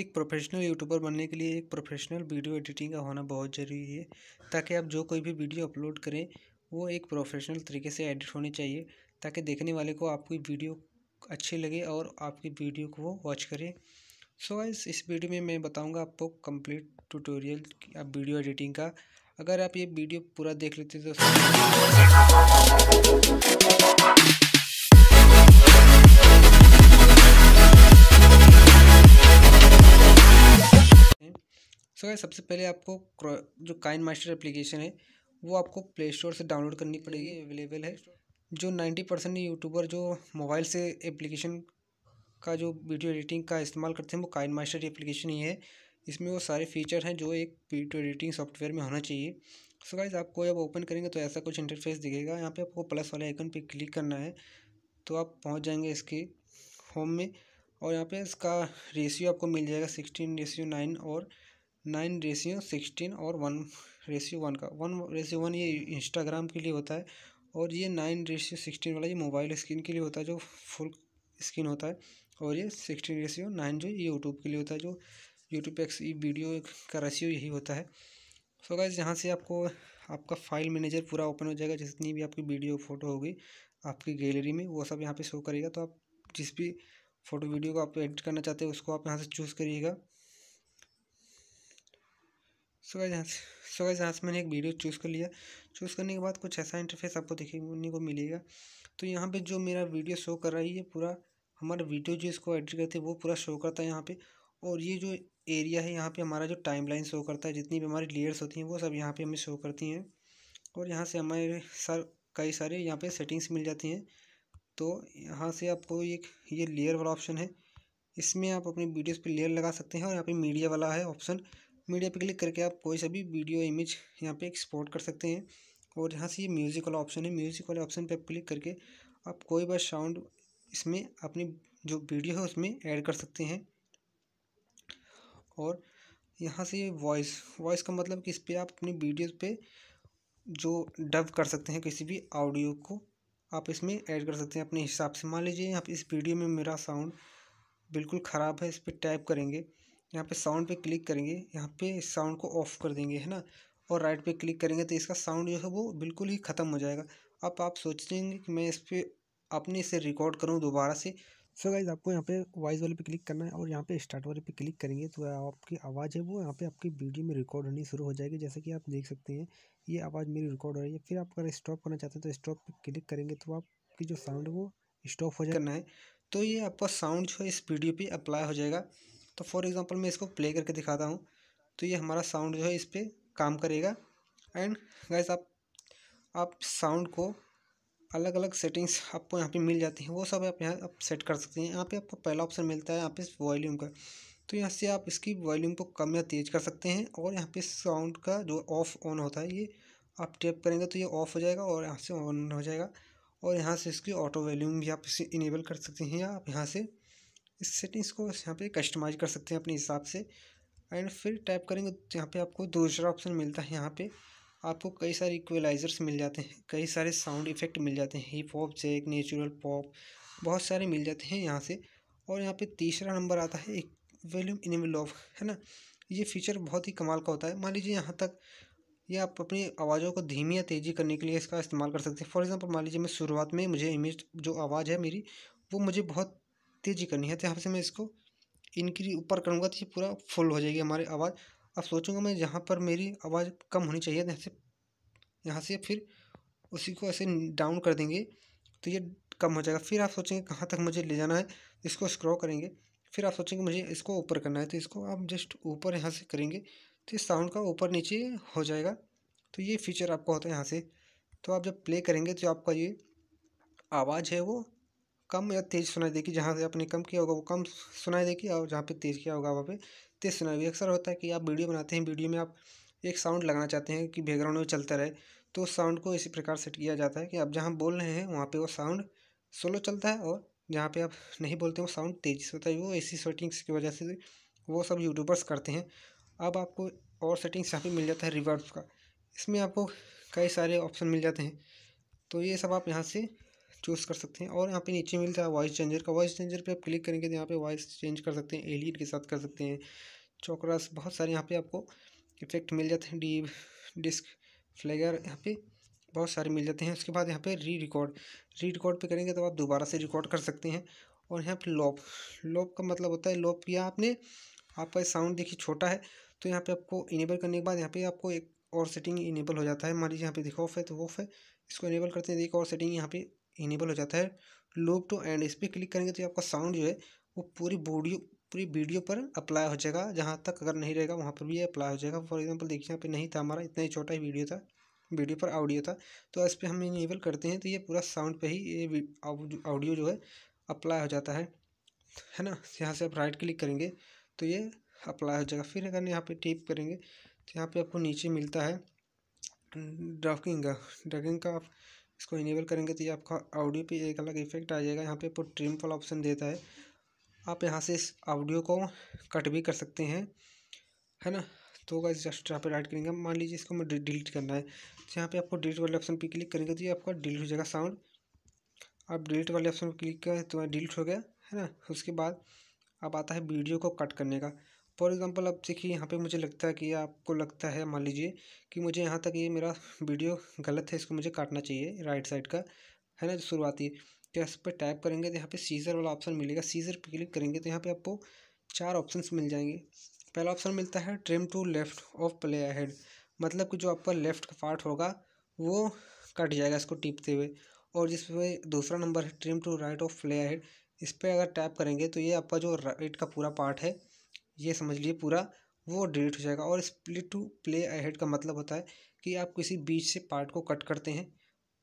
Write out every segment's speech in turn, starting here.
एक professional YouTuber बनने के लिए एक प्रोफेशनल वीडियो एडिटिंग का होना बहुत ज़रूरी है ताकि आप जो कोई भी वीडियो अपलोड करें वो एक प्रोफेशनल तरीके से एडिट होनी चाहिए ताकि देखने वाले को आपकी वीडियो अच्छी लगे और आपकी वीडियो को वो वॉच करें सो so इस वीडियो में मैं बताऊँगा आपको कम्प्लीट ट्यूटोरियल आप वीडियो एडिटिंग का अगर आप ये वीडियो पूरा देख लेते तो सो so, सबसे पहले आपको जो काइन मास्टर एप्लीकेशन है वो आपको प्ले स्टोर से डाउनलोड करनी पड़ेगी अवेलेबल है जो नाइन्टी परसेंट यूट्यूबर जो मोबाइल से एप्लीकेशन का जो वीडियो एडिटिंग का इस्तेमाल करते हैं वो काइन मास्टर एप्लीकेशन ही है इसमें वो सारे फीचर हैं जो एक वीडियो एडिटिंग सॉफ्टवेयर में होना चाहिए सो गाइज आपको जब ओपन करेंगे तो ऐसा कुछ इंटरफेस दिखेगा यहाँ पे आपको प्लस वाले आइकन पे क्लिक करना है तो आप पहुँच जाएंगे इसके होम में और यहाँ पे इसका रेशियो आपको मिल जाएगा सिक्सटीन रेशियो नाइन और नाइन रेशियो सिक्सटीन और वन रेशियो वन का वन रेशियो वन ये इंस्टाग्राम के लिए होता है और ये नाइन रेशियो सिक्सटीन वाला ये मोबाइल स्क्रीन के लिए होता है जो फुल स्क्रीन होता है और ये सिक्सटीन रेशियो नाइन जो ये यूट्यूब के लिए होता है जो यूट्यूब एक्स वीडियो का रेशियो यही होता है सो गाइज यहाँ से आपको आपका फाइल मैनेजर पूरा ओपन हो जाएगा जितनी भी आपकी वीडियो फोटो होगी आपकी गैलरी में वो सब यहाँ पे शो करेगा तो आप जिस भी फ़ोटो वीडियो को आप एडिट करना चाहते हैं उसको आप यहाँ से चूज़ करिएगा सो गाइज यहाँ से मैंने एक वीडियो चूज़ कर लिया चूज़ करने के बाद कुछ ऐसा इंटरफेस आपको देखने को मिलेगा तो यहाँ पे जो मेरा वीडियो शो कर रहा है ये पूरा हमारा वीडियो जो इसको एडिट करते हैं वो पूरा शो करता है यहाँ पे और ये जो एरिया है यहाँ पे हमारा जो टाइम लाइन शो करता है जितनी भी हमारी लेयर्स होती हैं वो सब यहाँ पर हमें शो करती हैं और यहाँ से हमारे सर कई सारे यहाँ पर सेटिंग्स मिल जाती हैं तो यहाँ से आपको एक ये लेयर वाला ऑप्शन है इसमें आप अपनी वीडियोज़ पर लेयर लगा सकते हैं और यहाँ पे मीडिया वाला है ऑप्शन मीडिया पे क्लिक करके आप कोई सा भी वीडियो इमेज यहाँ पे एक्सपोर्ट कर सकते हैं और यहाँ से ये म्यूज़िक वाला ऑप्शन है म्यूज़िक वाले ऑप्शन पे क्लिक करके आप कोई बार साउंड इसमें अपनी जो वीडियो है उसमें ऐड कर सकते हैं और यहाँ से वॉइस वॉइस का मतलब कि इस पर आप अपनी वीडियो पर जो डब कर सकते हैं किसी भी ऑडियो को आप इसमें ऐड कर सकते हैं अपने हिसाब से मान लीजिए आप इस वीडियो में मेरा साउंड बिल्कुल ख़राब है इस पर टाइप करेंगे यहाँ पे साउंड पे क्लिक करेंगे यहाँ पे साउंड को ऑफ कर देंगे है ना और राइट पे क्लिक करेंगे तो इसका साउंड जो है वो बिल्कुल ही ख़त्म हो जाएगा अब आप हैं कि मैं इस पर अपने इसे रिकॉर्ड करूँ दोबारा से सो गाइज आपको यहाँ पे वॉइस वाले पे क्लिक करना है और यहाँ पे स्टार्ट वाले पे क्लिक करेंगे तो आपकी आवाज़ है वो यहाँ पे आपकी वीडियो में रिकॉर्ड होनी शुरू हो जाएगी जैसे कि आप देख सकते हैं ये आवाज़ मेरी रिकॉर्ड हो रही है फिर आप अगर स्टॉप करना चाहते हैं तो स्टॉप पे क्लिक करेंगे तो आपकी जो साउंड है वो स्टॉप हो जाए करना है तो ये आपका साउंड जो है इस वीडियो पर अप्लाई हो जाएगा तो फॉर एग्ज़ाम्पल मैं इसको प्ले करके दिखाता हूँ तो ये हमारा साउंड जो है इस पर काम करेगा एंड गैस आप आप साउंड को अलग अलग सेटिंग्स आपको यहाँ पे मिल जाती हैं वो सब आप यहाँ आप सेट कर सकते हैं यहाँ पे आपको पहला ऑप्शन मिलता है यहाँ पे वॉल्यूम का तो यहाँ से आप इसकी वॉल्यूम को कम या तेज़ कर सकते हैं और यहाँ पे साउंड का जो ऑफ़ ऑन होता है ये आप टैप करेंगे तो ये ऑफ़ हो जाएगा और यहाँ से ऑन हो जाएगा और यहाँ से इसकी ऑटो वॉल्यूम भी आप इसे इनेबल कर सकते हैं या आप यहाँ से इस सेटिंग्स को यहाँ पे कस्टमाइज कर सकते हैं अपने हिसाब से एंड फिर टाइप करेंगे तो यहाँ पे आपको दूसरा ऑप्शन मिलता है यहाँ पे आपको कई सारे इक्वलाइजर्स मिल जाते हैं कई सारे साउंड इफेक्ट मिल जाते हैं hip hop jack natural pop बहुत सारे मिल जाते हैं यहाँ से और यहाँ पर तीसरा नंबर आता है एक वॉल्यूम इन ऑफ है ना ये फीचर बहुत ही कमाल का होता है मान लीजिए यहाँ तक ये आप अपनी आवाज़ों को धीमी या तेज़ी करने के लिए इसका इस्तेमाल कर सकते हैं फॉर एग्जांपल मान लीजिए मैं शुरुआत में मुझे इमेज जो आवाज़ है मेरी वो मुझे बहुत तेज़ी करनी है तो यहाँ से मैं इसको इनक्री ऊपर करूँगा तो ये पूरा फुल हो जाएगी हमारी आवाज़ अब सोचूंगा मैं यहाँ पर मेरी आवाज़ कम होनी चाहिए यहाँ से यहाँ से फिर उसी को ऐसे डाउन कर देंगे तो ये कम हो जाएगा फिर आप सोचेंगे कहाँ तक मुझे ले जाना है इसको स्क्रॉ करेंगे फिर आप सोचेंगे मुझे इसको ऊपर करना है तो इसको आप जस्ट ऊपर यहाँ से करेंगे तो इस साउंड का ऊपर नीचे हो जाएगा तो ये फीचर आपका होता है यहाँ से तो आप जब प्ले करेंगे तो आपका ये आवाज़ है वो कम या तेज़ सुनाई देगी जहाँ से आपने कम किया होगा वो कम सुनाई देगी और जहाँ पे तेज़ किया होगा वहाँ पे तेज़ सुनाई देगी अक्सर होता है कि आप वीडियो बनाते हैं वीडियो में आप एक साउंड लगाना चाहते हैं कि बैकग्राउंड में चलता रहे तो उस साउंड को इसी प्रकार सेट किया जाता है कि आप जहाँ बोल रहे हैं वहाँ पर वो साउंड स्लो चलता है और जहाँ पर आप नहीं बोलते वो साउंड तेज़ी से होता है वो इसी सेटिंग्स की वजह से वो सब यूट्यूबर्स करते हैं अब आपको और सेटिंग्स यहाँ पर मिल जाता है रिवर्ब का इसमें आपको कई सारे ऑप्शन मिल जाते हैं तो ये सब आप यहाँ से चूज़ कर सकते हैं और यहाँ पे नीचे मिलता है वॉइस चेंजर का वॉइस चेंजर पे आप क्लिक करेंगे तो यहाँ पे वॉइस चेंज कर सकते हैं एलिट के साथ कर सकते हैं चौकरास बहुत सारे यहाँ पे आपको इफेक्ट मिल जाते हैं डी डिस्क फ्लेगर यहाँ पे बहुत सारे मिल जाते हैं उसके बाद यहाँ पे री रिकॉर्ड री रिकॉर्ड पर करेंगे तो आप दोबारा से रिकॉर्ड कर सकते हैं और यहाँ पर लॉप लॉप का मतलब होता है लॉप किया आपने आपका साउंड देखिए छोटा है तो यहाँ पर आपको इनेबल करने के बाद यहाँ पर आपको एक और सेटिंग इनेबल हो जाता है हमारी यहाँ पे देखो ऑफ है तो ऑफ है इसको इनेबल करते हैं देखो और सेटिंग यहाँ पे इनेबल हो जाता है लूप टू तो एंड इस पर क्लिक करेंगे तो आपका साउंड जो है वो पूरी बॉडी पूरी वीडियो पर अप्लाई हो जाएगा जहाँ तक अगर नहीं रहेगा वहाँ पर भी ये अप्लाई हो जाएगा फॉर एग्जांपल देखिए यहाँ पे नहीं था हमारा इतना ही छोटा ही वीडियो था वीडियो पर ऑडियो था तो इस पर हम इनेबल करते हैं तो ये पूरा साउंड पे ही ये ऑडियो जो है अप्लाई हो जाता है है ना यहाँ से आप राइट क्लिक करेंगे तो ये अप्लाई हो जाएगा फिर अगर यहाँ पर टिप करेंगे तो यहाँ पर आपको नीचे मिलता है ड्रॉकिंग का ड्रगिंग का आप इसको इनेबल करेंगे तो ये आपका ऑडियो पे एक अलग इफेक्ट आ जाएगा यहाँ पे आपको ट्रिम वाला ऑप्शन देता है आप यहाँ से इस ऑडियो को कट भी कर सकते हैं है ना तो गाइस जस्ट यहाँ पे राइट करेंगे मान लीजिए इसको मैं डिलीट करना है तो यहाँ पे आपको डिलीट वाले ऑप्शन पे क्लिक करेंगे तो ये आपका डिलीट हो जाएगा साउंड आप डिलीट वाले ऑप्शन पर क्लिक करें तो डिलीट हो गया है ना उसके बाद अब आता है वीडियो को कट करने का फॉर एग्ज़ाम्पल आप देखिए यहाँ पे मुझे लगता है कि आपको लगता है मान लीजिए कि मुझे यहाँ तक ये मेरा वीडियो गलत है इसको मुझे काटना चाहिए राइट साइड का है ना शुरुआती तो इस पर टाइप करेंगे तो यहाँ पे सीज़र वाला ऑप्शन मिलेगा सीज़र पे क्लिक करेंगे तो यहाँ पे आपको चार ऑप्शंस मिल जाएंगे पहला ऑप्शन मिलता है trim to left of play head मतलब कि जो आपका लेफ़्ट का पार्ट होगा वो कट जाएगा इसको टीपते हुए और जिस पर दूसरा नंबर है trim to right of play head इस पर अगर टैप करेंगे तो ये आपका जो राइट का पूरा पार्ट है ये समझ लीजिए पूरा वो डिलीट हो जाएगा और स्प्लिट टू प्ले अहेड का मतलब होता है कि आप किसी बीच से पार्ट को कट करते हैं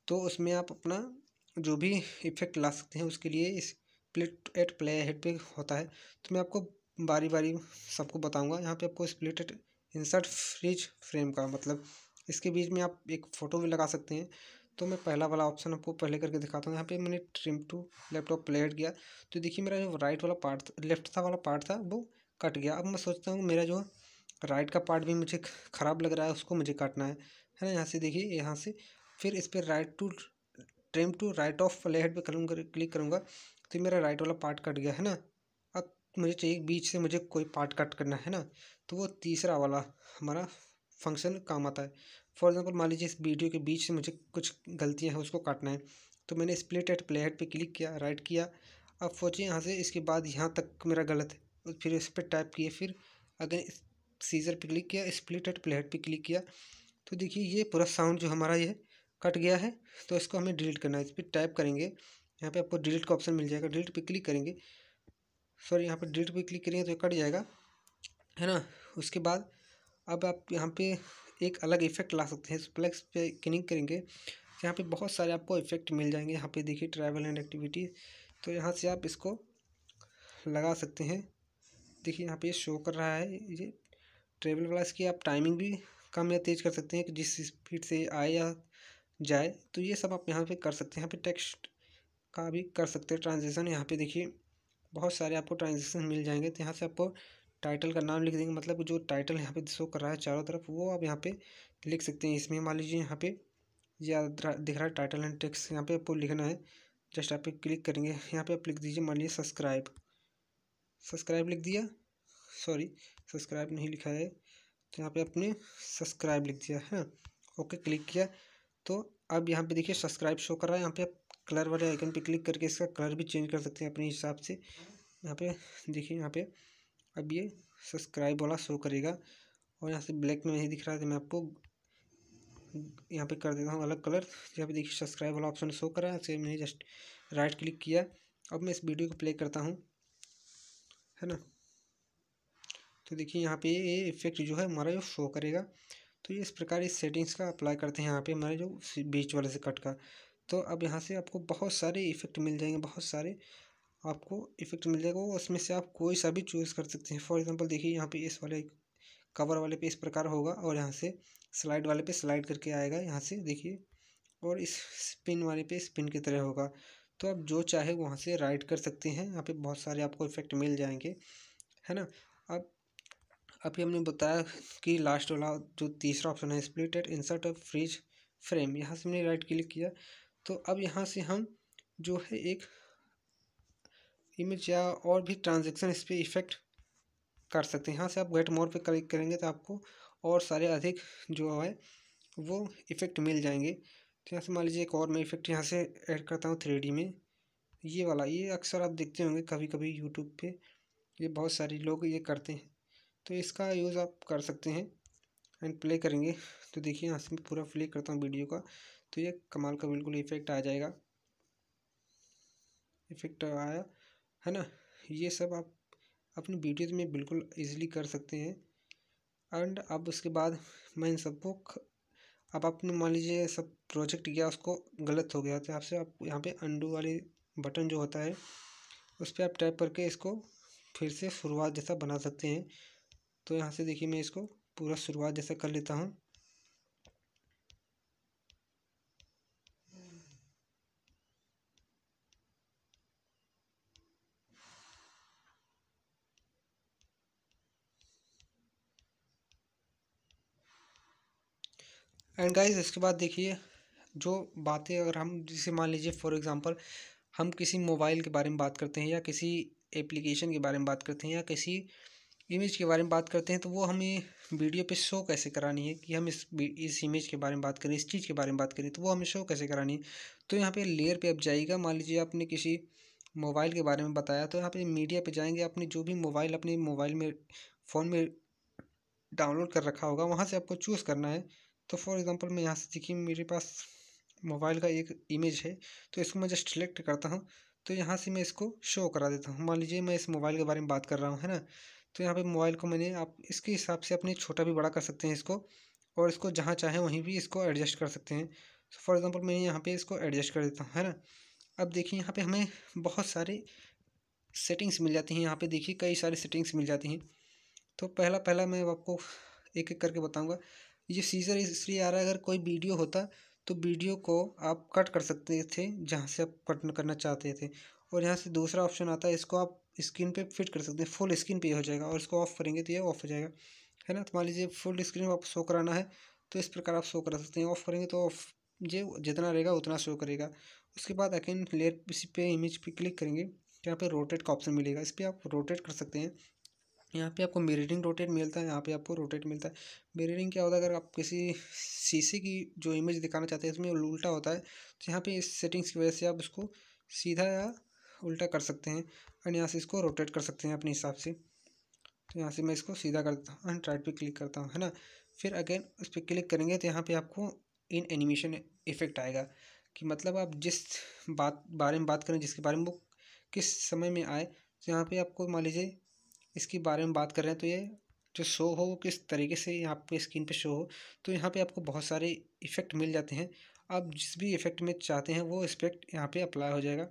तो उसमें आप अपना जो भी इफेक्ट ला सकते हैं उसके लिए स्प्लिट एट प्ले अहेड पे होता है तो मैं आपको बारी बारी सबको बताऊंगा यहाँ पे आपको split at insert freeze frame का मतलब इसके बीच में आप एक फ़ोटो भी लगा सकते हैं तो मैं पहला वाला ऑप्शन आपको पहले करके दिखाता हूँ यहाँ पे मैंने ट्रिम टू लैपटॉप प्लेट किया तो देखिए मेरा जो राइट वाला पार्ट था लेफ्ट था वाला पार्ट था वो कट गया अब मैं सोचता हूँ मेरा जो राइट का पार्ट भी मुझे ख़राब लग रहा है उसको मुझे काटना है है ना यहाँ से देखिए यहाँ से फिर इस पर right to trim to right of पर पे कर क्लिक करूँगा तो मेरा राइट वाला पार्ट कट गया है ना अब मुझे चाहिए बीच से मुझे कोई पार्ट कट करना है ना तो वो तीसरा वाला हमारा फंक्शन काम आता है फॉर एग्जांपल मान लीजिए इस वीडियो के बीच से मुझे कुछ गलतियां हैं उसको काटना है तो मैंने स्प्लिट एट प्लेहेड पे क्लिक किया राइट किया अब सोचिए यहाँ से इसके बाद यहाँ तक मेरा गलत है फिर इस पर टाइप किए फिर अगर सीजर पे क्लिक किया स्प्लिट एट प्लेट पे क्लिक किया तो देखिए ये पूरा साउंड जो हमारा ये कट गया है तो इसको हमें डिलीट करना है इस पर टाइप करेंगे यहाँ पे आपको डिलीट का ऑप्शन मिल जाएगा डिलीट पे क्लिक करेंगे सॉरी यहाँ पे डिलीट पे क्लिक करेंगे तो कट जाएगा है ना उसके बाद अब आप यहाँ पे एक अलग इफेक्ट ला सकते हैं प्लेक्स पे क्लिक करेंगे यहाँ पे बहुत सारे आपको इफेक्ट मिल जाएंगे यहाँ पे देखिए ट्रैवल एंड एक्टिविटी तो यहाँ से आप इसको लगा सकते हैं देखिए यहाँ पे शो कर रहा है ये ट्रेवल वाला इसकी आप टाइमिंग भी कम या तेज़ कर सकते हैं कि जिस स्पीड से आए या जाए तो ये सब आप यहाँ पे कर सकते हैं यहाँ पे टेक्स्ट का भी कर सकते हैं ट्रांजेक्शन यहाँ पे देखिए बहुत सारे आपको ट्रांजेक्शन मिल जाएंगे तो यहाँ से आपको टाइटल का नाम लिख देंगे मतलब जो टाइटल यहाँ पे शो कर रहा है चारों तरफ वो आप यहाँ पे लिख सकते हैं इसमें मान लीजिए यहाँ पे या दिख रहा है टाइटल एंड टेक्स्ट यहाँ पे आपको लिखना है जस्ट आप क्लिक करेंगे यहाँ पे आप लिख दीजिए मान लीजिए सब्सक्राइब सब्सक्राइब लिख दिया सॉरी सब्सक्राइब नहीं लिखा है तो यहाँ पे आपने सब्सक्राइब लिख दिया है हाँ। ओके क्लिक किया तो अब यहाँ पे देखिए सब्सक्राइब शो कर रहा है यहाँ पे आप कलर वाले आइकन पे क्लिक करके इसका कलर भी चेंज कर सकते हैं अपने हिसाब से यहाँ पे देखिए यहाँ पे अब ये सब्सक्राइब वाला शो करेगा और यहाँ से ब्लैक में नहीं दिख रहा है तो मैं आपको यहाँ पे कर देता हूँ अलग कलर यहाँ पे देखिए सब्सक्राइब वाला ऑप्शन शो कर रहा है मैंने जस्ट राइट क्लिक किया अब मैं इस वीडियो को प्ले करता हूँ है ना तो देखिए यहाँ पे ये इफेक्ट जो है हमारा जो शो करेगा तो ये इस प्रकार इस सेटिंग्स का अप्लाई करते हैं यहाँ पे हमारे जो बीच वाले से कट का तो अब यहाँ से आपको बहुत सारे इफ़ेक्ट मिल जाएंगे बहुत सारे आपको इफ़ेक्ट मिल जाएगा उसमें से आप कोई सा भी चूज़ कर सकते हैं फॉर एग्जांपल देखिए यहाँ पे इस वाले कवर वाले पे इस प्रकार होगा और यहाँ से स्लाइड वाले पे स्लाइड करके आएगा यहाँ से देखिए और इस स्पिन वाले पे स्पिन की तरह होगा तो आप जो चाहे वहाँ से राइट कर सकते हैं यहाँ पे बहुत सारे आपको इफ़ेक्ट मिल जाएंगे है ना अब अभी हमने बताया कि लास्ट वाला जो तीसरा ऑप्शन है स्प्लिट एट इंसर्ट और फ्रिज फ्रेम यहाँ से हमने राइट क्लिक किया तो अब यहाँ से हम जो है एक इमेज या और भी ट्रांजेक्शन इस पर इफ़ेक्ट कर सकते हैं यहाँ से आप गेट मोर पे क्लिक करेंगे तो आपको और सारे अधिक जो है वो इफ़ेक्ट मिल जाएंगे तो यहाँ से मान लीजिए एक और मैं इफेक्ट यहाँ से ऐड करता हूँ थ्री में ये वाला ये अक्सर आप देखते होंगे कभी कभी यूट्यूब पे ये बहुत सारे लोग ये करते हैं तो इसका यूज़ आप कर सकते हैं एंड प्ले करेंगे तो देखिए यहाँ से मैं पूरा प्ले करता हूँ वीडियो का तो ये कमाल का बिल्कुल इफेक्ट आ जाएगा इफेक्ट आया है ना ये सब आप अपनी वीडियोज़ में बिल्कुल ईजिली कर सकते हैं एंड अब उसके बाद मैं इन सबको अब आपने मान लीजिए सब प्रोजेक्ट किया उसको गलत हो गया तो आपसे आप यहाँ पे अंडू वाले बटन जो होता है उस पर आप टैप करके इसको फिर से शुरुआत जैसा बना सकते हैं तो यहाँ से देखिए मैं इसको पूरा शुरुआत जैसा कर लेता हूँ एंड गाइस इसके बाद देखिए जो बातें अगर हम जिसे मान लीजिए फॉर एग्ज़ाम्पल हम किसी मोबाइल के बारे में बात करते हैं या किसी एप्लीकेशन के बारे में बात करते हैं या किसी इमेज के बारे में बात करते हैं तो वो हमें वीडियो पे शो कैसे करानी है कि हम इस इस इमेज के बारे में बात करें इस चीज़ के बारे में बात करें तो वो हमें शो कैसे करानी है तो यहाँ पे लेयर पे आप जाइएगा मान लीजिए आपने किसी मोबाइल के बारे में बताया तो यहाँ पे मीडिया पे जाएंगे आपने जो भी मोबाइल अपने मोबाइल में फ़ोन में डाउनलोड कर रखा होगा वहाँ से आपको चूज़ करना है तो फॉर एग्जांपल मैं यहाँ से देखिए मेरे पास मोबाइल का एक इमेज है तो इसको मैं जस्ट सिलेक्ट करता हूँ तो यहाँ से मैं इसको शो करा देता हूँ मान लीजिए मैं इस मोबाइल के बारे में बात कर रहा हूँ है ना तो यहाँ पर मोबाइल को मैंने आप इसके हिसाब से अपने छोटा भी बड़ा कर सकते हैं इसको और इसको जहाँ चाहें वहीं भी इसको एडजस्ट कर सकते हैं फॉर एग्ज़ाम्पल मैं यहाँ पर इसको एडजस्ट कर देता हूँ है ना अब देखिए यहाँ पर हमें बहुत सारे सेटिंग्स मिल जाती हैं यहाँ पे देखिए कई सारी सेटिंग्स मिल जाती हैं तो पहला पहला मैं आपको एक एक करके बताऊँगा ये सीज़र इसलिए आ रहा है अगर कोई वीडियो होता तो वीडियो को आप कट कर सकते थे जहाँ से आप कट करना चाहते थे और यहाँ से दूसरा ऑप्शन आता है इसको आप स्क्रीन पे फिट कर सकते हैं फुल स्क्रीन पे हो जाएगा और इसको ऑफ करेंगे तो ये ऑफ हो जाएगा है ना तो मान लीजिए फुल स्क्रीन आप शो कराना है तो इस प्रकार आप शो करा सकते हैं ऑफ करेंगे तो ऑफ ये जितना रहेगा उतना शो करेगा उसके बाद अगेन लेयर इसी पे इमेज पे क्लिक करेंगे यहाँ पर रोटेट का ऑप्शन मिलेगा इस पर आप रोटेट कर सकते हैं यहाँ पे आपको मिररिंग रोटेट मिलता है यहाँ पे आपको रोटेट मिलता है मिररिंग क्या होता है अगर आप किसी शीशे की जो इमेज दिखाना चाहते हैं उसमें उल्टा होता है तो यहाँ पे इस सेटिंग्स की वजह से आप उसको सीधा या उल्टा कर सकते हैं एंड यहाँ से इसको रोटेट कर सकते हैं अपने हिसाब से तो यहाँ से मैं इसको सीधा करता हूँ एंड पर क्लिक करता हूँ है ना फिर अगेन उस पर क्लिक करेंगे तो यहाँ पर आपको इन एनिमेशन इफेक्ट आएगा कि मतलब आप जिस बात बारे में बात करें जिसके बारे में वो किस समय में आए तो यहाँ पर आपको मान लीजिए इसके बारे में बात कर रहे हैं तो ये जो शो हो वो किस तरीके से यहाँ पे स्क्रीन पे शो हो तो यहाँ पे आपको बहुत सारे इफ़ेक्ट मिल जाते हैं आप जिस भी इफ़ेक्ट में चाहते हैं वो इफेक्ट यहाँ पे अप्लाई हो जाएगा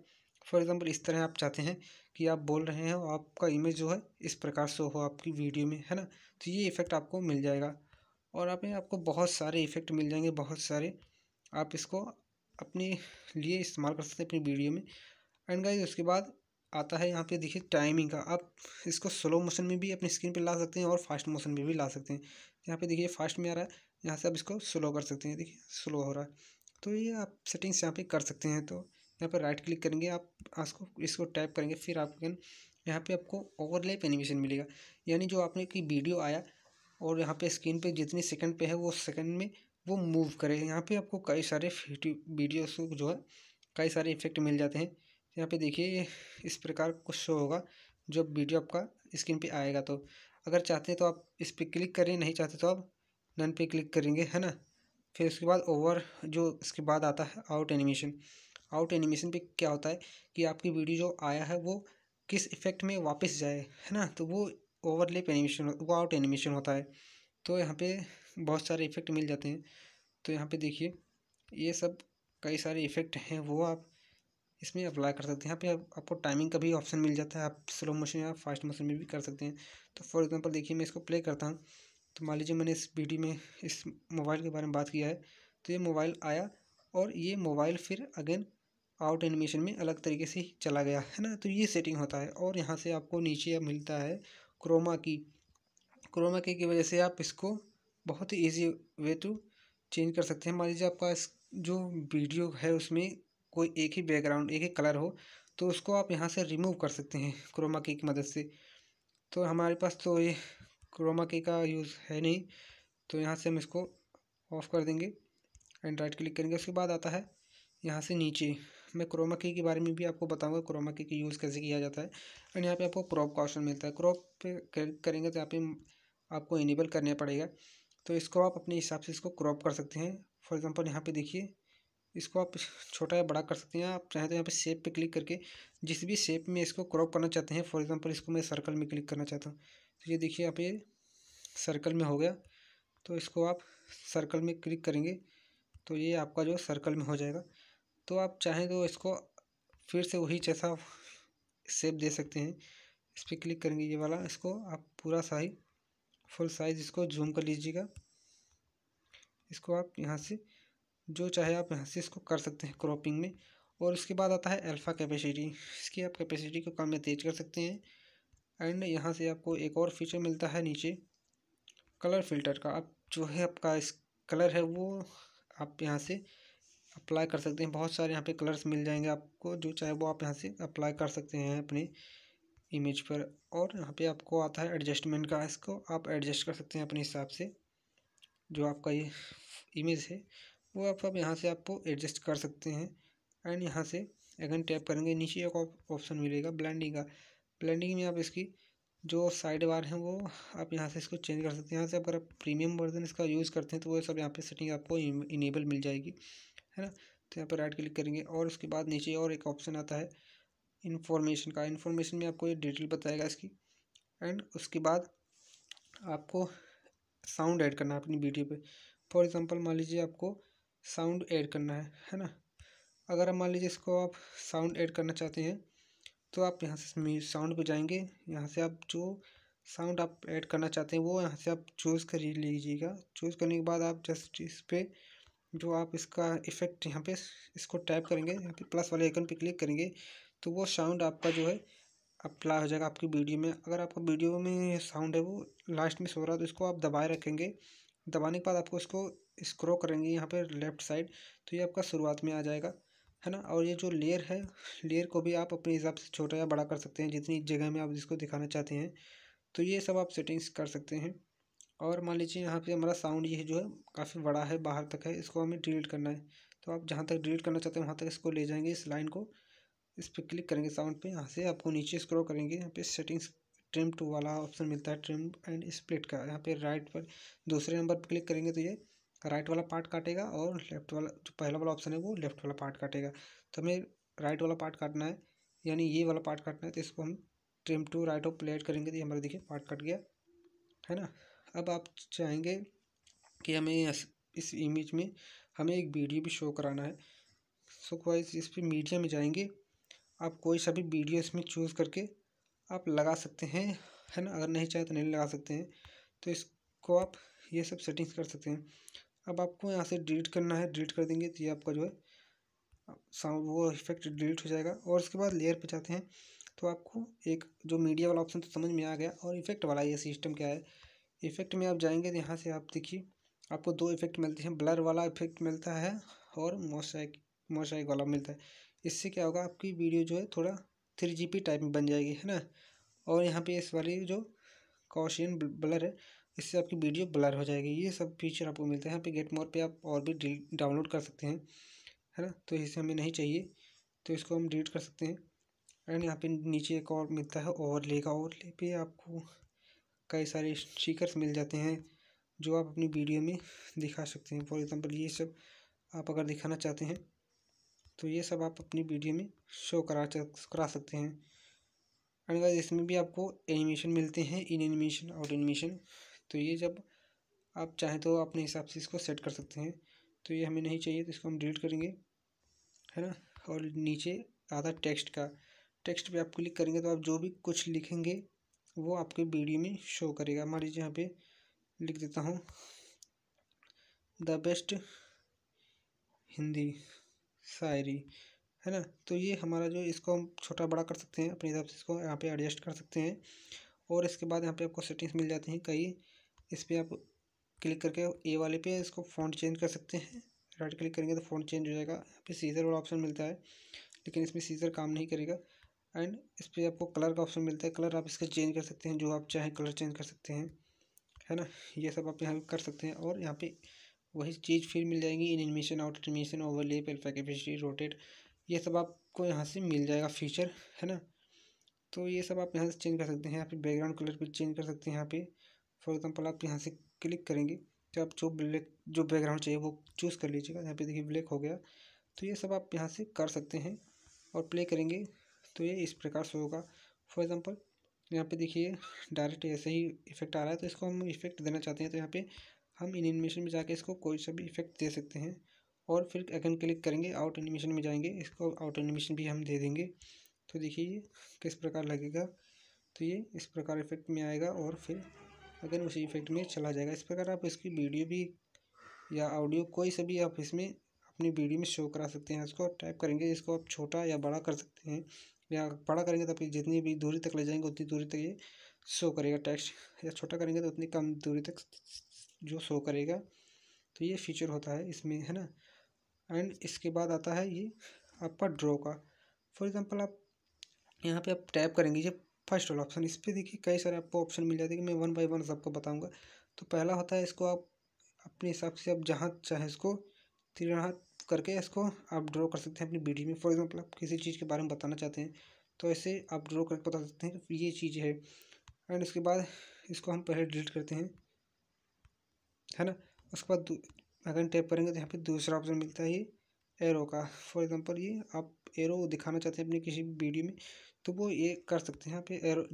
फॉर एग्ज़ाम्पल इस तरह आप चाहते हैं कि आप बोल रहे हैं और आपका इमेज जो है इस प्रकार शो हो आपकी वीडियो में है ना तो ये इफ़ेक्ट आपको मिल जाएगा और आप आपको बहुत सारे इफ़ेक्ट मिल जाएंगे बहुत सारे आप इसको अपने लिए इस्तेमाल कर सकते हैं अपनी वीडियो में एंड गाइज उसके बाद आता है यहाँ पे देखिए टाइमिंग का आप इसको स्लो मोशन में भी अपनी स्क्रीन पे ला सकते हैं और फास्ट मोशन में भी ला सकते हैं यहाँ पे देखिए फास्ट में आ रहा है यहाँ से आप इसको स्लो कर सकते हैं देखिए स्लो हो रहा है तो ये आप सेटिंग्स यहाँ पे कर सकते हैं तो यहाँ पर राइट क्लिक करेंगे आप इसको इसको टाइप करेंगे फिर आप यहाँ पर आपको ओवरलैप एनिमेशन मिलेगा यानी जो आपने की वीडियो आया और यहाँ पर स्क्रीन पर जितने सेकेंड पर है वो सेकेंड में वो मूव करे यहाँ पर आपको कई सारे वीडियोस जो है कई सारे इफेक्ट मिल जाते हैं यहाँ पे देखिए इस प्रकार कुछ शो होगा जो वीडियो आपका स्क्रीन पे आएगा तो अगर चाहते हैं तो आप इस पर क्लिक करें नहीं चाहते तो आप नन पे क्लिक करेंगे है ना फिर उसके बाद ओवर जो इसके बाद आता है आउट एनिमेशन आउट एनिमेशन पे क्या होता है कि आपकी वीडियो जो आया है वो किस इफेक्ट में वापस जाए है ना तो वो ओवरलेप एनिमेशन वो आउट एनिमेशन होता है तो यहाँ पे बहुत सारे इफेक्ट मिल जाते हैं तो यहाँ पे देखिए ये सब कई सारे इफेक्ट हैं वो आप इसमें अप्लाई कर सकते हैं यहाँ पे आपको टाइमिंग का भी ऑप्शन मिल जाता है आप स्लो मोशन या फास्ट मोशन में भी कर सकते हैं तो फॉर एग्जांपल देखिए मैं इसको प्ले करता हूँ तो मान लीजिए मैंने इस वीडियो में इस मोबाइल के बारे में बात किया है तो ये मोबाइल आया और ये मोबाइल फिर अगेन आउट एनिमेशन में अलग तरीके से चला गया है ना तो ये सेटिंग होता है और यहाँ से आपको नीचे अब मिलता है क्रोमा की क्रोमा की वजह से आप इसको बहुत ही ईजी वे टू चेंज कर सकते हैं मान लीजिए आपका इस जो वीडियो है उसमें कोई एक ही बैकग्राउंड एक ही कलर हो तो उसको आप यहाँ से रिमूव कर सकते हैं क्रोमा की मदद से तो हमारे पास तो ये क्रोमा की का यूज़ है नहीं तो यहाँ से हम इसको ऑफ़ कर देंगे एंड राइट क्लिक करेंगे उसके बाद आता है यहाँ से नीचे मैं क्रोमा की के बारे में भी आपको बताऊंगा क्रोमा की यूज़ कैसे किया जाता है एंड यहाँ पे आपको क्रॉप का ऑप्शन मिलता है क्रॉप पे करेंगे तो यहाँ पे आपको इनेबल करना पड़ेगा तो इसको आप अपने हिसाब से इसको क्रॉप कर सकते हैं फॉर एग्जांपल यहाँ पे देखिए इसको आप छोटा या बड़ा कर सकते हैं आप चाहें तो यहाँ पे शेप पे क्लिक करके जिस भी शेप में इसको क्रॉप करना चाहते हैं फॉर एग्जांपल इसको मैं सर्कल में क्लिक करना चाहता हूँ तो ये देखिए यहाँ पे सर्कल में हो गया तो इसको आप सर्कल में क्लिक करेंगे तो ये आपका जो सर्कल में हो जाएगा तो आप चाहें तो इसको फिर से वही जैसा शेप दे सकते हैं इस पर क्लिक करेंगे ये वाला इसको आप पूरा साइज फुल साइज़ इसको जूम कर लीजिएगा इसको आप यहाँ से जो चाहे आप यहाँ से इसको कर सकते हैं क्रॉपिंग में और उसके बाद आता है अल्फ़ा कैपेसिटी इसकी आप कैपेसिटी को कम में तेज कर सकते हैं एंड यहाँ से आपको एक और फीचर मिलता है नीचे कलर फिल्टर का आप जो है आपका इस कलर है वो आप यहाँ से अप्लाई कर सकते हैं बहुत सारे यहाँ पे कलर्स मिल जाएंगे आपको जो चाहे वो आप यहाँ से अप्लाई कर सकते हैं अपने इमेज पर और यहाँ पे आपको आता है एडजस्टमेंट का इसको आप एडजस्ट कर सकते हैं अपने हिसाब से जो आपका ये इमेज है वो आप अब यहाँ से आपको एडजस्ट कर सकते हैं एंड यहाँ से अगेन टैप करेंगे नीचे एक ऑप्शन मिलेगा ब्लैंडिंग का ब्लैंडिंग में आप इसकी जो साइड बार हैं वो आप यहाँ से इसको चेंज कर सकते हैं यहाँ से अगर आप प्रीमियम वर्जन इसका यूज़ करते हैं तो वो सब यहाँ पे सेटिंग आपको इनेबल मिल जाएगी है ना तो यहाँ पर राइट क्लिक करेंगे और उसके बाद नीचे और एक ऑप्शन आता है इन्फॉर्मेशन का इन्फॉर्मेशन में आपको ये डिटेल बताएगा इसकी एंड उसके बाद आपको साउंड ऐड करना है अपनी वीडियो पर फॉर एग्ज़ाम्पल मान लीजिए आपको साउंड ऐड करना है है ना अगर मान लीजिए इसको आप साउंड ऐड करना चाहते हैं तो आप यहाँ से साउंड पे जाएंगे यहाँ से आप जो साउंड आप ऐड करना चाहते हैं वो यहाँ से आप चूज़ कर लीजिएगा चूज़ करने के बाद आप जस्ट इस पर जो आप इसका इफ़ेक्ट यहाँ पे इसको टाइप करेंगे यहाँ पे प्लस वाले आइकन पे क्लिक करेंगे तो वो साउंड आपका जो है अप्लाई हो जाएगा आपकी वीडियो में अगर आपका वीडियो में साउंड है वो लास्ट में सो रहा है तो इसको आप दबाए रखेंगे दबाने के बाद आपको इसको स्क्रो करेंगे यहाँ पर लेफ़्ट साइड तो ये आपका शुरुआत में आ जाएगा है ना और ये जो लेयर है लेयर को भी आप अपने हिसाब से छोटा या बड़ा कर सकते हैं जितनी जगह में आप इसको दिखाना चाहते हैं तो ये सब आप सेटिंग्स कर सकते हैं और मान लीजिए यहाँ पे हमारा साउंड ये जो है काफ़ी बड़ा है बाहर तक है इसको हमें डिलीट करना है तो आप जहाँ तक डिलीट करना चाहते हैं वहाँ तक इसको ले जाएंगे इस लाइन को इस पर क्लिक करेंगे साउंड पर यहाँ से आपको नीचे स्क्रो करेंगे यहाँ पे सेटिंग्स ट्रिम टू वाला ऑप्शन मिलता है ट्रिम एंड स्प्लिट का यहाँ पे राइट पर दूसरे नंबर पर क्लिक करेंगे तो ये राइट वाला पार्ट काटेगा और लेफ्ट वाला जो पहला वाला ऑप्शन है वो लेफ्ट वाला पार्ट काटेगा तो हमें राइट वाला पार्ट काटना है यानी ये वाला पार्ट काटना है तो इसको हम trim to right of playhead करेंगे तो ये हमारा देखिए पार्ट कट गया है ना अब आप चाहेंगे कि हमें इस इमेज में हमें एक वीडियो भी शो कराना है सो so, वाइज इस पर मीडिया में जाएंगे आप कोई सा भी वीडियो इसमें चूज़ करके आप लगा सकते हैं है ना अगर नहीं चाहे तो नहीं लगा सकते हैं तो इसको आप ये सब सेटिंग्स कर सकते हैं अब आपको यहाँ से डिलीट करना है डिलीट कर देंगे तो ये आपका जो है साउंड वो इफेक्ट डिलीट हो जाएगा और उसके बाद लेयर पे जाते हैं तो आपको एक जो मीडिया वाला ऑप्शन तो समझ में आ गया और इफेक्ट वाला ये सिस्टम क्या है इफेक्ट में आप जाएंगे तो यहाँ से आप देखिए आपको दो इफेक्ट मिलते हैं ब्लर वाला इफेक्ट मिलता है और मोशाइक मोशाइक वाला मिलता है इससे क्या होगा आपकी वीडियो जो है थोड़ा थ्री जी टाइप में बन जाएगी है ना और यहाँ पे इस वाली जो कॉशियन ब्लर है इससे आपकी वीडियो ब्लर हो जाएगी ये सब फीचर आपको मिलते हैं यहाँ पे गेट मोर पे आप और भी डाउनलोड कर सकते हैं है ना तो इसे हमें नहीं चाहिए तो इसको हम डिलीट कर सकते हैं एंड यहाँ पे नीचे एक और मिलता है ओवरले का ओवरले पे आपको कई सारे स्टीकर्स मिल जाते हैं जो आप अपनी वीडियो में दिखा सकते हैं फॉर एग्ज़ाम्पल ये सब आप अगर दिखाना चाहते हैं तो ये सब आप अपनी वीडियो में शो करा करा सकते हैं एंड गाइस इसमें भी आपको एनिमेशन मिलते हैं इन एनिमेशन आउट एनिमेशन तो ये जब आप चाहें तो अपने हिसाब से इसको सेट कर सकते हैं तो ये हमें नहीं चाहिए तो इसको हम डिलीट करेंगे है ना और नीचे आता टेक्स्ट का टेक्स्ट पे आप क्लिक करेंगे तो आप जो भी कुछ लिखेंगे वो आपके वीडियो में शो करेगा मान लीजिए यहाँ पे लिख देता हूँ द बेस्ट हिंदी शायरी है ना तो ये हमारा जो इसको हम छोटा बड़ा कर सकते हैं अपने हिसाब से इसको यहाँ पे एडजस्ट कर सकते हैं और इसके बाद यहाँ पे आपको सेटिंग्स मिल जाती हैं कई इस पर आप क्लिक करके ए वाले पे इसको फ़ॉन्ट चेंज कर सकते हैं राइट क्लिक करेंगे तो फ़ॉन्ट चेंज हो जाएगा यहाँ पे सीज़र वाला ऑप्शन मिलता है लेकिन इसमें सीज़र काम नहीं करेगा एंड इस पर आपको कलर का ऑप्शन मिलता है कलर आप इसका चेंज कर सकते हैं जो आप चाहें कलर चेंज कर सकते हैं है ना ये सब आप यहाँ कर सकते हैं और यहाँ पर वही चीज़ फिर मिल जाएगी in animation out animation overlay alpha capacity rotate ये सब आपको यहाँ से मिल जाएगा फीचर है ना तो ये सब आप यहाँ से चेंज कर सकते हैं यहाँ पे बैकग्राउंड कलर भी चेंज कर सकते हैं यहाँ पे फॉर एग्जांपल आप यहाँ से क्लिक करेंगे तो आप जो ब्लैक जो बैकग्राउंड चाहिए वो चूज़ कर लीजिएगा यहाँ पे देखिए ब्लैक हो गया तो ये सब आप यहाँ से कर सकते हैं और प्ले करेंगे तो ये इस प्रकार से होगा फॉर एग्ज़ाम्पल यहाँ पर देखिए डायरेक्ट ऐसे ही इफेक्ट आ रहा है तो इसको हम इफेक्ट देना चाहते हैं तो यहाँ पर हम इन एनिमेशन में जाके इसको कोई सा भी इफेक्ट दे सकते हैं और फिर अगन क्लिक करेंगे आउट एनिमेशन में जाएंगे इसको आउट एनिमेशन भी हम दे देंगे तो देखिए किस प्रकार लगेगा तो ये इस प्रकार इफेक्ट में आएगा और फिर अगन उसी इफेक्ट में चला जाएगा इस प्रकार आप इसकी वीडियो भी या ऑडियो कोई सा भी आप इसमें अपनी वीडियो में शो करा सकते हैं इसको टाइप करेंगे इसको आप छोटा या बड़ा कर सकते हैं या बड़ा करेंगे तो आप जितनी भी दूरी तक ले जाएंगे उतनी दूरी तक ये शो करेगा टेक्स्ट या छोटा करेंगे तो उतनी कम दूरी तक जो शो करेगा तो ये फीचर होता है इसमें है ना एंड इसके बाद आता है ये आपका ड्रॉ का फॉर एग्जांपल आप यहाँ पे आप टैप करेंगे ये फर्स्ट वाला ऑप्शन इस पर देखिए कई सारे आपको ऑप्शन मिल जाते हैं मैं वन बाई वन सबको बताऊँगा तो पहला होता है इसको आप अपने हिसाब से आप जहाँ चाहे इसको तिरहा करके इसको आप ड्रॉ कर सकते हैं अपनी वीडियो में फॉर एग्जाम्पल आप किसी चीज़ के बारे में बताना चाहते हैं तो ऐसे आप ड्रॉ करके बता सकते हैं ये चीज़ है एंड इसके बाद इसको हम पहले डिलीट करते हैं है ना उसके बाद अगर टैप करेंगे तो यहाँ पे दूसरा ऑप्शन मिलता है एरो का फॉर एग्जांपल ये आप एरो दिखाना चाहते हैं अपने किसी वीडियो में तो वो ये कर सकते हैं यहाँ पे एरो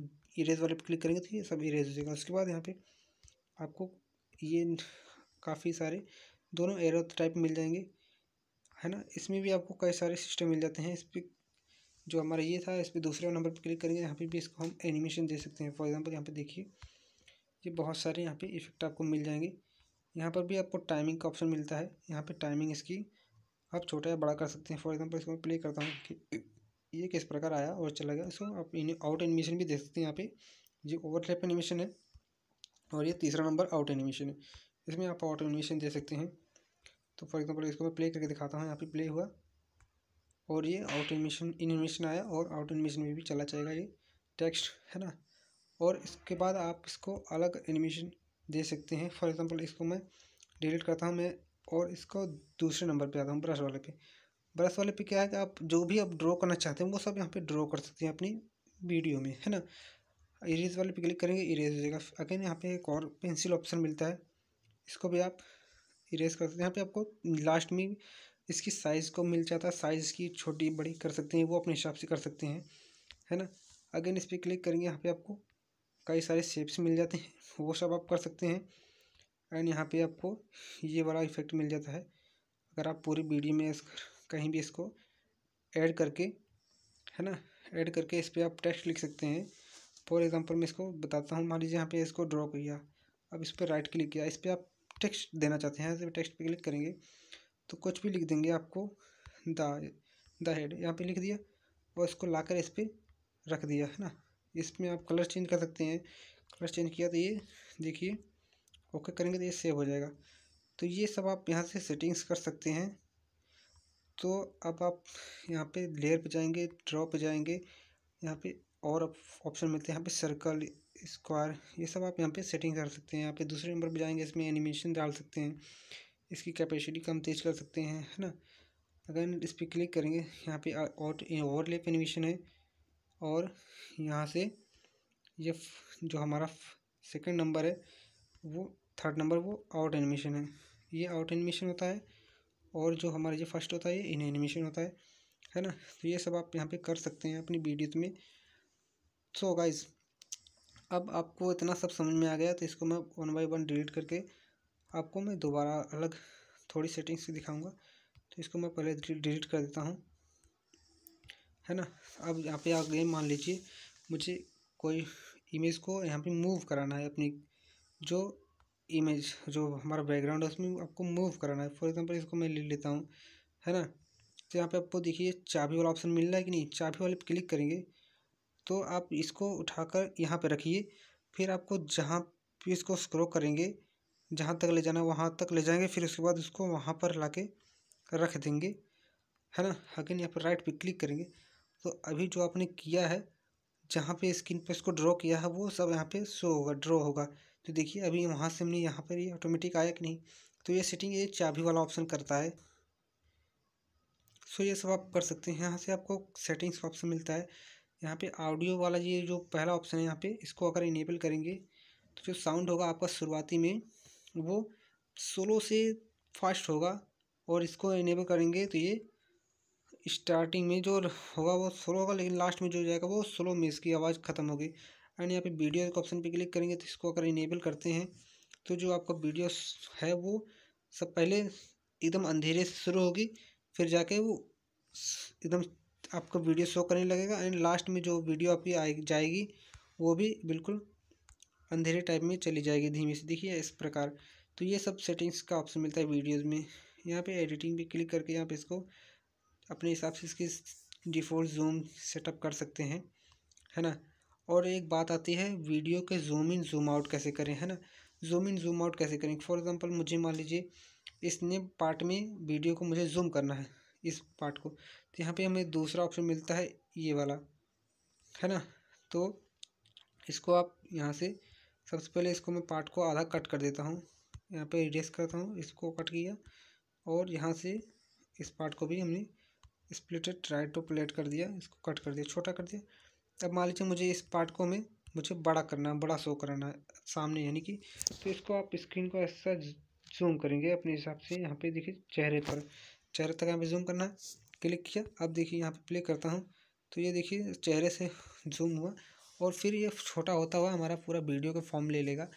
इरेज वाले पे क्लिक करेंगे तो ये सब इरेज हो जाएगा उसके बाद यहाँ पे आपको ये काफ़ी सारे दोनों एरो टाइप मिल जाएंगे है ना इसमें भी आपको कई सारे सिस्टम मिल जाते हैं इस पर जो हमारा ये था इस पर दूसरे नंबर पर क्लिक करेंगे यहाँ पर भी इसको हम एनिमेशन दे सकते हैं फॉर एग्जाम्पल यहाँ पे देखिए ये बहुत सारे यहाँ पे इफेक्ट आपको मिल जाएंगे यहाँ पर भी आपको टाइमिंग का ऑप्शन मिलता है यहाँ पे टाइमिंग इसकी आप छोटा या बड़ा कर सकते हैं फॉर एग्जांपल इसको मैं प्ले करता हूँ कि ये किस प्रकार आया और चला गया इसको आप इन आउट एनिमेशन भी देख सकते हैं यहाँ पे ये ओवरलैप एनिमेशन है और ये तीसरा नंबर आउट एनिमेशन है इसमें आप आउट एनिमेशन दे सकते हैं तो फॉर एग्ज़ाम्पल इसको मैं प्ले करके दिखाता हूँ यहाँ पर प्ले हुआ और ये आउट एनिमेशन इन एनिमेशन आया और आउट एनिमेशन में भी चला जाएगा ये टेक्स्ट है ना और इसके बाद आप इसको अलग एनिमेशन दे सकते हैं फॉर एग्जांपल इसको मैं डिलीट करता हूँ मैं और इसको दूसरे नंबर पे आता हूँ ब्रश वाले पे ब्रश वाले पे क्या है कि आप जो भी आप ड्रॉ करना चाहते हैं वो सब यहाँ पे ड्रॉ कर सकते हैं अपनी वीडियो में है ना इरेज वाले पे क्लिक करेंगे इरेज हो जाएगा अगेन यहाँ पे एक और पेंसिल ऑप्शन मिलता है इसको भी आप इरेज कर सकते हैं यहाँ पे आपको लास्ट में इसकी साइज़ को मिल जाता है साइज़ की छोटी बड़ी कर सकते हैं वो अपने हिसाब से कर सकते हैं है ना अगेन इस पर क्लिक करेंगे यहाँ पे आपको कई सारे शेप्स मिल जाते हैं वो सब आप कर सकते हैं एंड यहाँ पे आपको ये वाला इफेक्ट मिल जाता है अगर आप पूरी वीडियो में इस कहीं भी इसको ऐड करके है ना ऐड करके इस पर आप टेक्स्ट लिख सकते हैं फॉर एग्ज़ाम्पल मैं इसको बताता हूँ मान लीजिए यहाँ पे इसको ड्रॉ किया अब इस पर राइट क्लिक किया इस पर आप टेक्स्ट देना चाहते हैं तो टेक्स्ट पर क्लिक करेंगे तो कुछ भी लिख देंगे आपको द हेड यहाँ पर लिख दिया और इसको ला इस पर रख दिया है ना इसमें आप कलर चेंज कर सकते हैं कलर चेंज किया तो ये देखिए ओके करेंगे तो ये सेव हो जाएगा तो ये सब आप यहाँ से सेटिंग्स कर सकते हैं तो अब आप यहाँ पे लेयर पे जाएंगे ड्रॉ पे जाएंगे यहाँ पे और ऑप्शन मिलते हैं यहाँ पे सर्कल स्क्वायर ये सब आप यहाँ पे सेटिंग कर सकते हैं यहाँ पे दूसरे नंबर पे जाएंगे इसमें एनिमेशन डाल सकते हैं इसकी कैपेसिटी कम तेज कर सकते हैं है ना अगर इस पर क्लिक करेंगे यहाँ पे और लेप एनिमेशन है और यहाँ से ये जो हमारा सेकंड नंबर है वो थर्ड नंबर वो आउट एनिमेशन है ये आउट एनिमेशन होता है और जो हमारा ये फर्स्ट होता है ये इन एनिमेशन होता है है ना तो ये सब आप यहाँ पे कर सकते हैं अपनी वीडियो में सो so गाइज अब आपको इतना सब समझ में आ गया तो इसको मैं वन बाई वन डिलीट करके आपको मैं दोबारा अलग थोड़ी सेटिंग्स दिखाऊँगा तो इसको मैं पहले डिलीट कर देता हूँ है ना अब यहाँ पे आप गए मान लीजिए मुझे कोई इमेज को यहाँ पे मूव कराना है अपनी जो इमेज जो हमारा बैकग्राउंड है उसमें आपको मूव कराना है फॉर एग्जांपल इसको मैं ले लेता हूँ है ना तो यहाँ पे आपको देखिए चाबी वाला ऑप्शन मिल रहा है कि नहीं चाबी वाले पे क्लिक करेंगे तो आप इसको उठाकर यहाँ पर रखिए फिर आपको जहाँ पे इसको स्क्रो करेंगे जहाँ तक ले जाना है वहाँ तक ले जाएंगे फिर उसके बाद उसको वहाँ पर ला रख देंगे है ना अगेन यहाँ पर राइट पर क्लिक करेंगे तो अभी जो आपने किया है जहाँ पे स्क्रीन पे इसको ड्रॉ किया है वो सब यहाँ पे शो होगा ड्रॉ होगा तो देखिए अभी वहाँ से हमने यहाँ पर ये ऑटोमेटिक आया कि नहीं तो ये सेटिंग ये चाबी वाला ऑप्शन करता है सो ये सब आप कर सकते हैं यहाँ से आपको सेटिंग्स का ऑप्शन मिलता है यहाँ पे ऑडियो वाला ये जो पहला ऑप्शन है यहाँ पे इसको अगर इनेबल करेंगे तो जो साउंड होगा आपका शुरुआती में वो स्लो से फास्ट होगा और इसको इनेबल करेंगे तो ये स्टार्टिंग में जो होगा वो स्लो होगा लेकिन लास्ट में जो जाएगा वो स्लो में इसकी आवाज़ ख़त्म होगी एंड यहाँ पे वीडियो के ऑप्शन पे क्लिक करेंगे तो इसको अगर इनेबल करते हैं तो जो आपका वीडियो है वो सब पहले एकदम अंधेरे से शुरू होगी फिर जाके वो एकदम आपका वीडियो शो करने लगेगा एंड लास्ट में जो वीडियो आपकी आए जाएगी वो भी बिल्कुल अंधेरे टाइप में चली जाएगी धीमे से देखिए इस प्रकार तो ये सब सेटिंग्स का ऑप्शन मिलता है वीडियोज़ में यहाँ पे एडिटिंग भी क्लिक करके यहाँ पे इसको अपने हिसाब से इसकी डिफ़ॉल्ट जूम सेटअप कर सकते हैं है ना और एक बात आती है वीडियो के जूम इन जूम आउट कैसे करें है ना जूम इन जूम आउट कैसे करें फॉर एग्जाम्पल मुझे मान लीजिए इसने पार्ट में वीडियो को मुझे जूम करना है इस पार्ट को तो यहाँ पे हमें दूसरा ऑप्शन मिलता है ये वाला है ना तो इसको आप यहाँ से सबसे पहले इसको मैं पार्ट को आधा कट कर देता हूँ यहाँ पे रिडेस करता हूँ इसको कट किया और यहाँ से इस पार्ट को भी हमने स्प्लिटेड राइट टू तो प्लेट कर दिया इसको कट कर दिया छोटा कर दिया अब मान लीजिए मुझे इस पार्ट को हमें मुझे बड़ा करना है बड़ा शो कराना है सामने यानी कि तो इसको आप स्क्रीन को ऐसा जूम करेंगे अपने हिसाब से यहाँ पे देखिए चेहरे पर चेहरे तक यहाँ पे जूम करना है क्लिक किया अब देखिए यहाँ पे प्ले करता हूँ तो ये देखिए चेहरे से जूम हुआ और फिर ये छोटा होता हुआ हमारा पूरा वीडियो का फॉर्म ले लेगा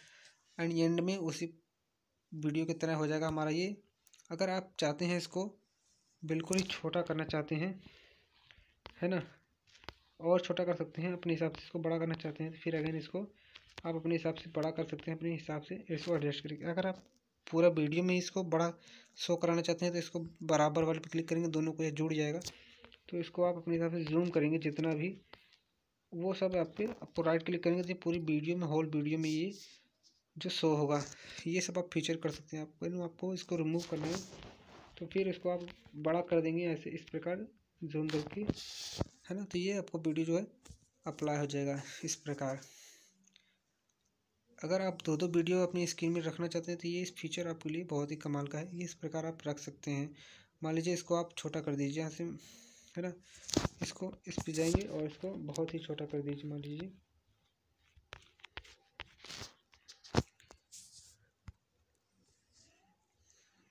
एंड एंड में उसी वीडियो की तरह हो जाएगा हमारा ये अगर आप चाहते हैं इसको बिल्कुल ही छोटा करना चाहते हैं है ना और छोटा कर सकते हैं अपने हिसाब से इसको बड़ा करना चाहते हैं तो फिर अगेन इसको आप अपने हिसाब से बड़ा कर सकते हैं अपने हिसाब से इसको एडजस्ट करके अगर आप पूरा वीडियो में इसको बड़ा शो कराना चाहते हैं तो इसको बराबर वाले पर क्लिक करेंगे दोनों को यह जुड़ जाएगा तो इसको आप अपने हिसाब से जूम करेंगे जितना भी वो सब आप पे आपको राइट क्लिक करेंगे तो पूरी वीडियो में होल वीडियो में ये जो शो होगा ये सब आप फीचर कर सकते हैं आपको आपको इसको रिमूव करना है तो फिर इसको आप बड़ा कर देंगे ऐसे इस प्रकार जूम करके है ना तो ये आपको वीडियो जो है अप्लाई हो जाएगा इस प्रकार अगर आप दो दो वीडियो अपनी स्क्रीन में रखना चाहते हैं तो ये इस फीचर आपके लिए बहुत ही कमाल का है ये इस प्रकार आप रख सकते हैं मान लीजिए इसको आप छोटा कर दीजिए यहाँ से है ना इसको इस पे जाएंगे और इसको बहुत ही छोटा कर दीजिए मान लीजिए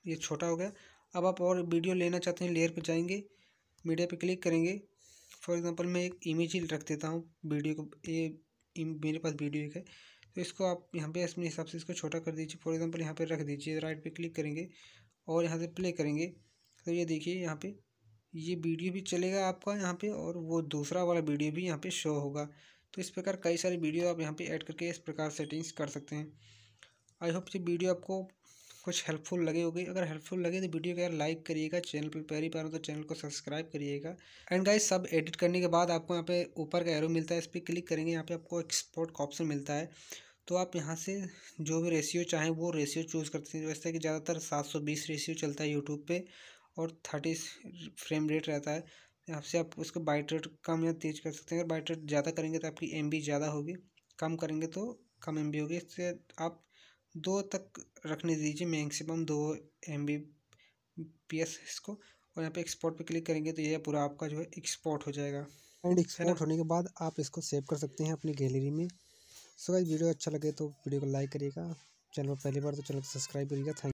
ये छोटा हो गया अब आप और वीडियो लेना चाहते हैं लेयर पर जाएंगे मीडिया पर क्लिक करेंगे फॉर एग्ज़ाम्पल मैं एक इमेज ही रख देता हूँ वीडियो को ये मेरे पास वीडियो एक है तो इसको आप यहाँ पे अपने हिसाब से इसको छोटा कर दीजिए फॉर एग्जांपल यहाँ पे रख दीजिए राइट पे क्लिक करेंगे और यहाँ से प्ले करेंगे तो ये देखिए यहाँ पे ये वीडियो भी चलेगा आपका यहाँ पे और वो दूसरा वाला वीडियो भी यहाँ पे शो होगा तो इस प्रकार कई सारे वीडियो आप यहाँ पे ऐड करके इस प्रकार सेटिंग्स कर सकते हैं आई होप ये वीडियो आपको कुछ हेल्पफुल लगे होगी अगर हेल्पफुल लगे तो वीडियो को यार लाइक करिएगा चैनल पर पहली बार हो तो चैनल को सब्सक्राइब करिएगा एंड गाइस सब एडिट करने के बाद आपको यहाँ पे ऊपर का एरो मिलता है इस पर क्लिक करेंगे यहाँ पे आपको एक्सपोर्ट का ऑप्शन मिलता है तो आप यहाँ से जो भी रेशियो चाहें वो रेशियो चूज़ करते हैं जैसे कि ज़्यादातर सात सौ बीस रेशियो चलता है यूट्यूब पर और थर्टी फ्रेम रेट रहता है यहाँ से आप उसको बाइट रेट कम या तेज कर सकते हैं अगर बाइट रेट ज़्यादा करेंगे तो आपकी एम ज़्यादा होगी कम करेंगे तो कम एम होगी इससे आप दो तक रखने दीजिए मैक्सिमम दो एम बी पी एस इसको और यहाँ पे एक्सपोर्ट पे क्लिक करेंगे तो ये पूरा आपका जो है एक्सपोर्ट हो जाएगा एंड एक्सपोर्ट होने के बाद आप इसको सेव कर सकते हैं अपनी गैलरी में सो गाइस वीडियो अच्छा लगे तो वीडियो को लाइक करिएगा चैनल पर पहली बार तो चैनल को सब्सक्राइब करिएगा थैंक